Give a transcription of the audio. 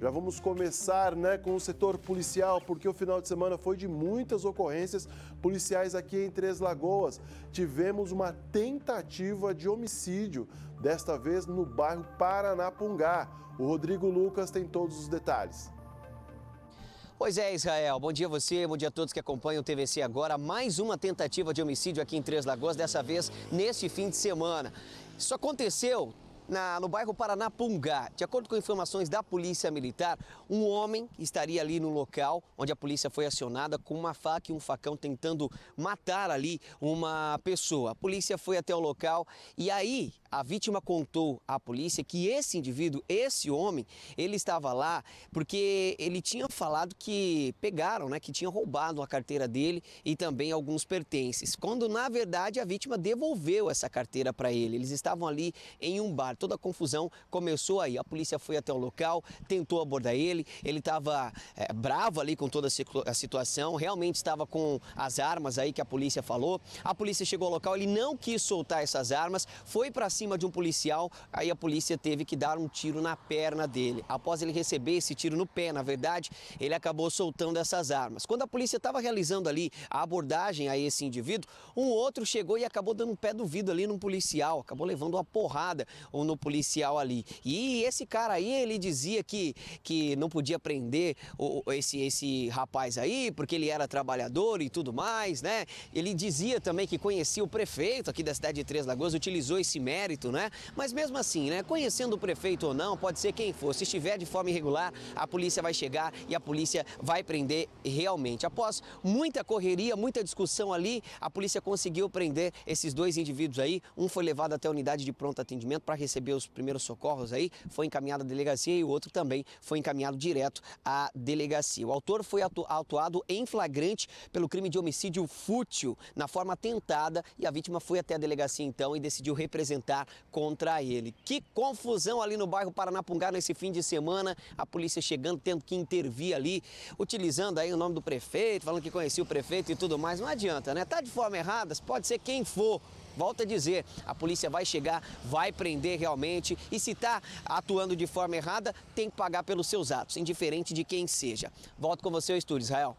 Já vamos começar né, com o setor policial, porque o final de semana foi de muitas ocorrências policiais aqui em Três Lagoas. Tivemos uma tentativa de homicídio, desta vez no bairro Paranapungá. O Rodrigo Lucas tem todos os detalhes. Pois é, Israel. Bom dia a você, bom dia a todos que acompanham o TVC agora. Mais uma tentativa de homicídio aqui em Três Lagoas, dessa vez neste fim de semana. Isso aconteceu na, no bairro Paranapungá. De acordo com informações da Polícia Militar, um homem estaria ali no local onde a polícia foi acionada com uma faca e um facão tentando matar ali uma pessoa. A polícia foi até o local e aí a vítima contou à polícia que esse indivíduo, esse homem, ele estava lá porque ele tinha falado que pegaram, né, que tinha roubado a carteira dele e também alguns pertences. Quando na verdade a vítima devolveu essa carteira para ele. Eles estavam ali em um bar Toda a confusão começou aí. A polícia foi até o local, tentou abordar ele. Ele estava é, bravo ali com toda a situação, realmente estava com as armas aí que a polícia falou. A polícia chegou ao local, ele não quis soltar essas armas, foi para cima de um policial. Aí a polícia teve que dar um tiro na perna dele. Após ele receber esse tiro no pé, na verdade, ele acabou soltando essas armas. Quando a polícia estava realizando ali a abordagem a esse indivíduo, um outro chegou e acabou dando um pé do vidro ali num policial, acabou levando uma porrada. O no policial ali. E esse cara aí, ele dizia que, que não podia prender o, esse, esse rapaz aí, porque ele era trabalhador e tudo mais, né? Ele dizia também que conhecia o prefeito aqui da cidade de Três Lagoas, utilizou esse mérito, né? Mas mesmo assim, né? Conhecendo o prefeito ou não, pode ser quem for. Se estiver de forma irregular, a polícia vai chegar e a polícia vai prender realmente. Após muita correria, muita discussão ali, a polícia conseguiu prender esses dois indivíduos aí. Um foi levado até a unidade de pronto atendimento para receber recebeu os primeiros socorros aí foi encaminhado à delegacia e o outro também foi encaminhado direto à delegacia. O autor foi atu atuado em flagrante pelo crime de homicídio fútil na forma tentada e a vítima foi até a delegacia então e decidiu representar contra ele. Que confusão ali no bairro Paranapungá nesse fim de semana, a polícia chegando tendo que intervir ali, utilizando aí o nome do prefeito, falando que conhecia o prefeito e tudo mais. Não adianta, né? Tá de forma errada, pode ser quem for. Volto a dizer, a polícia vai chegar, vai prender realmente e se está atuando de forma errada, tem que pagar pelos seus atos, indiferente de quem seja. Volto com você ao estúdio, Israel.